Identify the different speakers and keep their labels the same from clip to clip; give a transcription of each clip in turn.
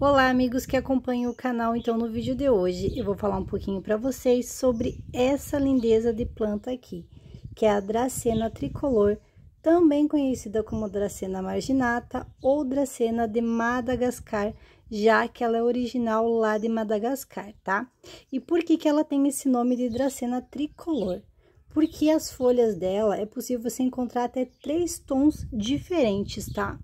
Speaker 1: Olá, amigos que acompanham o canal. Então, no vídeo de hoje, eu vou falar um pouquinho para vocês sobre essa lindeza de planta aqui, que é a Dracena tricolor, também conhecida como Dracena marginata ou Dracena de Madagascar, já que ela é original lá de Madagascar, tá? E por que que ela tem esse nome de Dracena tricolor? Porque as folhas dela é possível você encontrar até três tons diferentes, tá?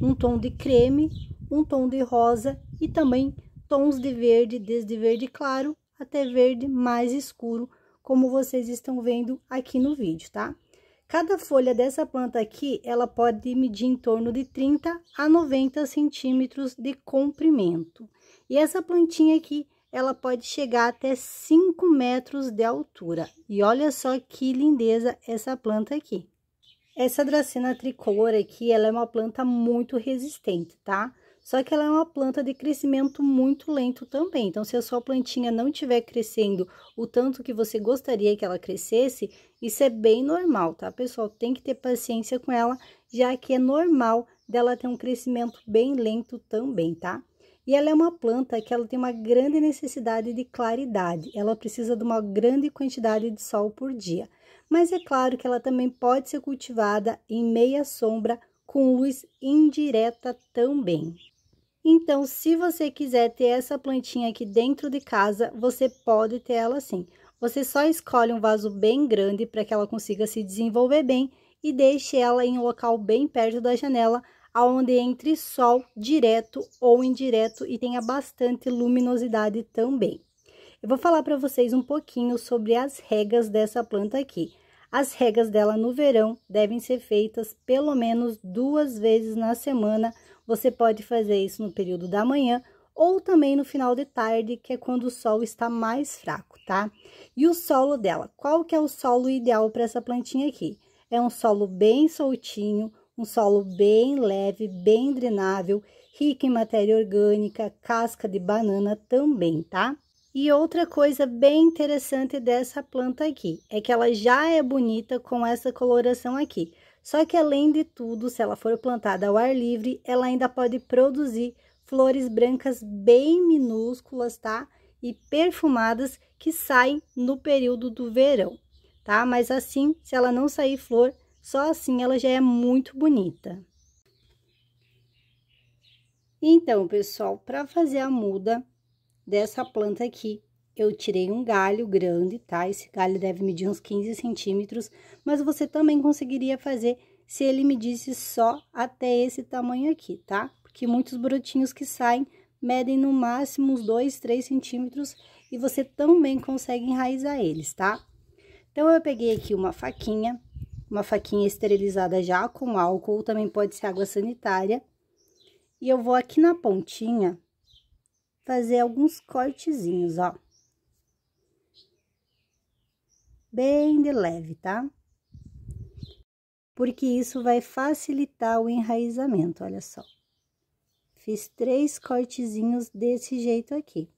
Speaker 1: Um tom de creme, um tom de rosa e também tons de verde, desde verde claro até verde mais escuro, como vocês estão vendo aqui no vídeo, tá? Cada folha dessa planta aqui, ela pode medir em torno de 30 a 90 centímetros de comprimento. E essa plantinha aqui, ela pode chegar até 5 metros de altura. E olha só que lindeza essa planta aqui. Essa dracena tricolor aqui, ela é uma planta muito resistente, tá? Só que ela é uma planta de crescimento muito lento também. Então, se a sua plantinha não estiver crescendo o tanto que você gostaria que ela crescesse, isso é bem normal, tá, pessoal? Tem que ter paciência com ela, já que é normal dela ter um crescimento bem lento também, tá? E ela é uma planta que ela tem uma grande necessidade de claridade. Ela precisa de uma grande quantidade de sol por dia. Mas é claro que ela também pode ser cultivada em meia sombra com luz indireta também. Então, se você quiser ter essa plantinha aqui dentro de casa, você pode ter ela assim. Você só escolhe um vaso bem grande para que ela consiga se desenvolver bem e deixe ela em um local bem perto da janela, aonde entre sol direto ou indireto e tenha bastante luminosidade também. Eu vou falar para vocês um pouquinho sobre as regas dessa planta aqui. As regas dela no verão devem ser feitas pelo menos duas vezes na semana, você pode fazer isso no período da manhã ou também no final de tarde, que é quando o sol está mais fraco, tá? E o solo dela, qual que é o solo ideal para essa plantinha aqui? É um solo bem soltinho, um solo bem leve, bem drenável, rico em matéria orgânica, casca de banana também, tá? E outra coisa bem interessante dessa planta aqui é que ela já é bonita com essa coloração aqui. Só que, além de tudo, se ela for plantada ao ar livre, ela ainda pode produzir flores brancas bem minúsculas, tá? E perfumadas que saem no período do verão, tá? Mas assim, se ela não sair flor, só assim ela já é muito bonita. Então, pessoal, para fazer a muda dessa planta aqui, eu tirei um galho grande, tá? Esse galho deve medir uns 15 centímetros, mas você também conseguiria fazer se ele medisse só até esse tamanho aqui, tá? Porque muitos brotinhos que saem medem no máximo uns 2, 3 centímetros e você também consegue enraizar eles, tá? Então, eu peguei aqui uma faquinha, uma faquinha esterilizada já com álcool, também pode ser água sanitária. E eu vou aqui na pontinha fazer alguns cortezinhos, ó bem de leve, tá? Porque isso vai facilitar o enraizamento, olha só. Fiz três cortezinhos desse jeito aqui.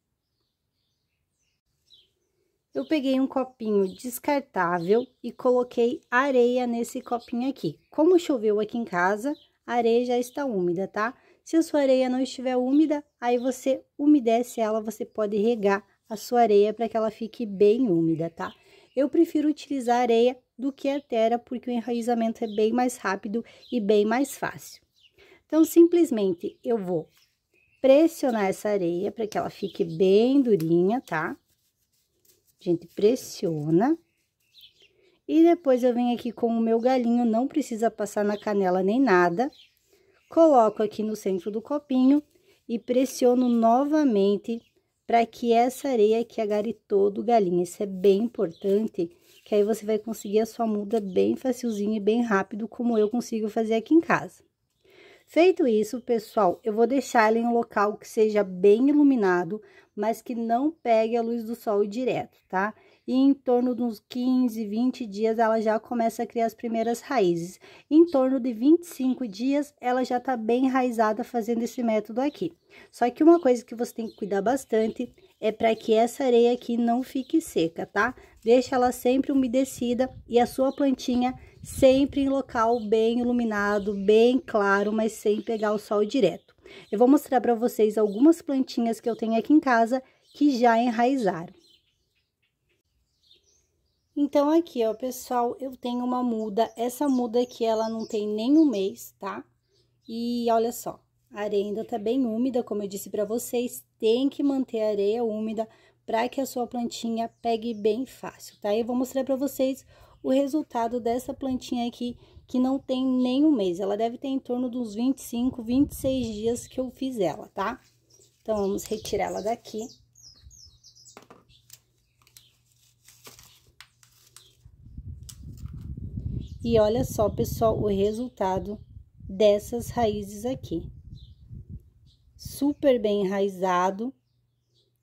Speaker 1: Eu peguei um copinho descartável e coloquei areia nesse copinho aqui. Como choveu aqui em casa, a areia já está úmida, tá? Se a sua areia não estiver úmida, aí você umedece ela, você pode regar a sua areia para que ela fique bem úmida, tá? Eu prefiro utilizar areia do que a terra, porque o enraizamento é bem mais rápido e bem mais fácil. Então, simplesmente eu vou pressionar essa areia para que ela fique bem durinha, tá? A gente pressiona. E depois eu venho aqui com o meu galinho, não precisa passar na canela nem nada. Coloco aqui no centro do copinho e pressiono novamente para que essa areia que agare todo o galinho. Isso é bem importante, que aí você vai conseguir a sua muda bem facilzinho e bem rápido, como eu consigo fazer aqui em casa. Feito isso, pessoal, eu vou deixar ela em um local que seja bem iluminado, mas que não pegue a luz do sol direto, tá? E em torno de uns 15, 20 dias, ela já começa a criar as primeiras raízes. Em torno de 25 dias, ela já tá bem enraizada fazendo esse método aqui. Só que uma coisa que você tem que cuidar bastante é para que essa areia aqui não fique seca, tá? Deixa ela sempre umedecida e a sua plantinha sempre em local bem iluminado, bem claro, mas sem pegar o sol direto. Eu vou mostrar para vocês algumas plantinhas que eu tenho aqui em casa que já enraizaram. Então, aqui, ó, pessoal, eu tenho uma muda. Essa muda aqui, ela não tem nem um mês, tá? E olha só, a areia ainda tá bem úmida, como eu disse para vocês, tem que manter a areia úmida para que a sua plantinha pegue bem fácil, tá? Eu vou mostrar para vocês o resultado dessa plantinha aqui, que não tem nem um mês. Ela deve ter em torno dos 25, 26 dias que eu fiz ela, tá? Então, vamos retirá-la daqui. E olha só, pessoal, o resultado dessas raízes aqui super bem enraizado.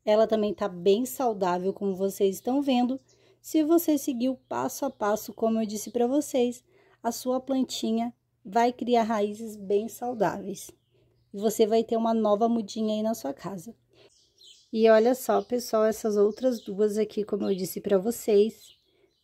Speaker 1: Ela também está bem saudável, como vocês estão vendo, se você seguir o passo a passo, como eu disse para vocês, a sua plantinha vai criar raízes bem saudáveis. E você vai ter uma nova mudinha aí na sua casa. E olha só, pessoal, essas outras duas aqui, como eu disse para vocês,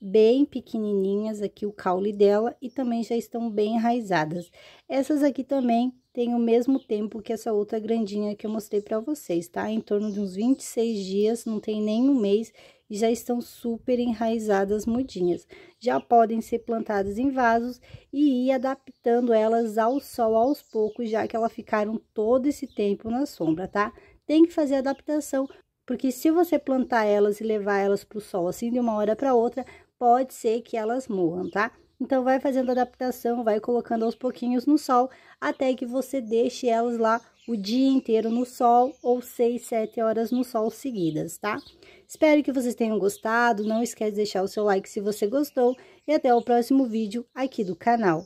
Speaker 1: bem pequenininhas aqui o caule dela e também já estão bem enraizadas. Essas aqui também tem o mesmo tempo que essa outra grandinha que eu mostrei para vocês, tá? Em torno de uns 26 dias, não tem nem um mês e já estão super enraizadas mudinhas. Já podem ser plantadas em vasos e ir adaptando elas ao sol aos poucos, já que elas ficaram todo esse tempo na sombra, tá? Tem que fazer adaptação, porque se você plantar elas e levar elas para o sol assim de uma hora para outra, pode ser que elas morram, tá? Então, vai fazendo adaptação, vai colocando aos pouquinhos no sol, até que você deixe elas lá o dia inteiro no sol ou 6, 7 horas no sol seguidas, tá? Espero que vocês tenham gostado, não esquece de deixar o seu like se você gostou e até o próximo vídeo aqui do canal.